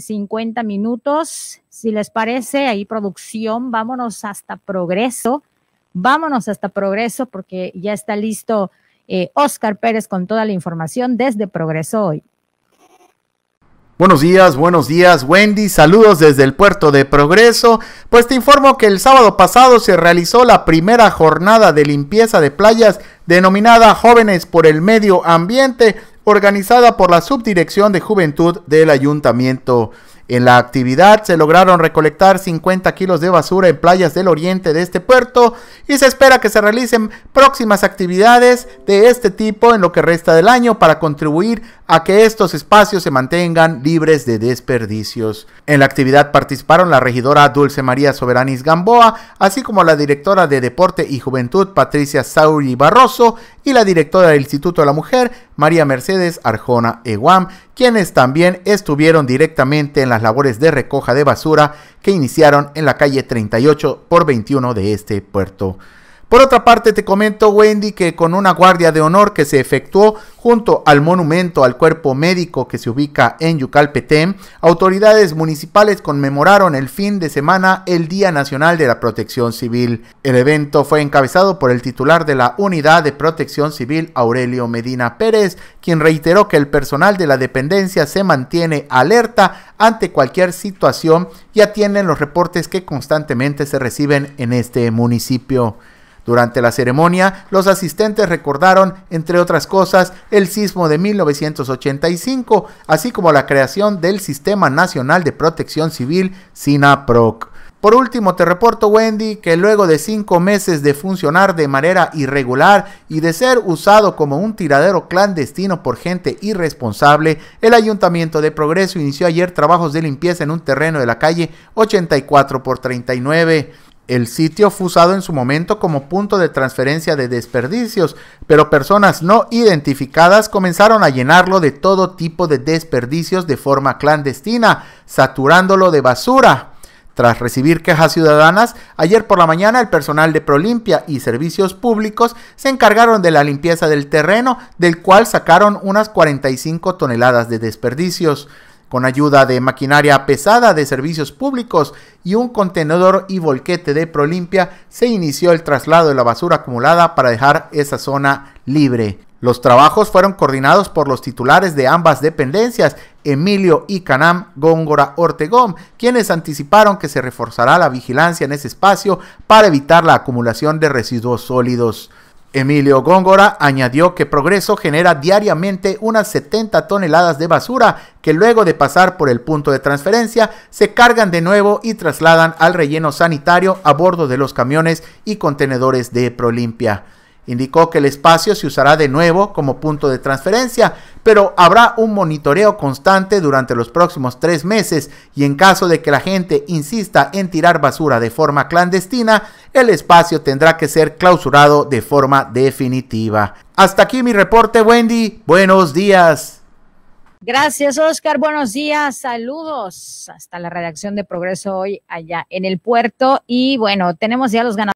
50 minutos. Si les parece, ahí producción, vámonos hasta progreso. Vámonos hasta progreso porque ya está listo Oscar eh, Pérez con toda la información desde Progreso hoy. Buenos días, buenos días Wendy, saludos desde el puerto de Progreso. Pues te informo que el sábado pasado se realizó la primera jornada de limpieza de playas denominada Jóvenes por el Medio Ambiente, organizada por la Subdirección de Juventud del Ayuntamiento en la actividad se lograron recolectar 50 kilos de basura en playas del oriente de este puerto y se espera que se realicen próximas actividades de este tipo en lo que resta del año para contribuir a que estos espacios se mantengan libres de desperdicios. En la actividad participaron la regidora Dulce María Soberanis Gamboa, así como la directora de Deporte y Juventud Patricia Sauri Barroso y la directora del Instituto de la Mujer María Mercedes Arjona Eguam, quienes también estuvieron directamente en la las labores de recoja de basura que iniciaron en la calle 38 por 21 de este puerto. Por otra parte, te comento, Wendy, que con una guardia de honor que se efectuó junto al monumento al cuerpo médico que se ubica en Yucalpetén, autoridades municipales conmemoraron el fin de semana el Día Nacional de la Protección Civil. El evento fue encabezado por el titular de la Unidad de Protección Civil, Aurelio Medina Pérez, quien reiteró que el personal de la dependencia se mantiene alerta ante cualquier situación y atienden los reportes que constantemente se reciben en este municipio. Durante la ceremonia, los asistentes recordaron, entre otras cosas, el sismo de 1985, así como la creación del Sistema Nacional de Protección Civil, SINAPROC. Por último, te reporto, Wendy, que luego de cinco meses de funcionar de manera irregular y de ser usado como un tiradero clandestino por gente irresponsable, el Ayuntamiento de Progreso inició ayer trabajos de limpieza en un terreno de la calle 84 por 39. El sitio fue usado en su momento como punto de transferencia de desperdicios, pero personas no identificadas comenzaron a llenarlo de todo tipo de desperdicios de forma clandestina, saturándolo de basura. Tras recibir quejas ciudadanas, ayer por la mañana el personal de Prolimpia y servicios públicos se encargaron de la limpieza del terreno, del cual sacaron unas 45 toneladas de desperdicios con ayuda de maquinaria pesada de servicios públicos y un contenedor y volquete de Prolimpia, se inició el traslado de la basura acumulada para dejar esa zona libre. Los trabajos fueron coordinados por los titulares de ambas dependencias, Emilio y Canam Góngora Ortegón, quienes anticiparon que se reforzará la vigilancia en ese espacio para evitar la acumulación de residuos sólidos. Emilio Góngora añadió que Progreso genera diariamente unas 70 toneladas de basura que luego de pasar por el punto de transferencia se cargan de nuevo y trasladan al relleno sanitario a bordo de los camiones y contenedores de Prolimpia. Indicó que el espacio se usará de nuevo como punto de transferencia, pero habrá un monitoreo constante durante los próximos tres meses y en caso de que la gente insista en tirar basura de forma clandestina, el espacio tendrá que ser clausurado de forma definitiva. Hasta aquí mi reporte, Wendy. Buenos días. Gracias, Oscar. Buenos días. Saludos hasta la redacción de Progreso hoy allá en el puerto. Y bueno, tenemos ya los ganadores.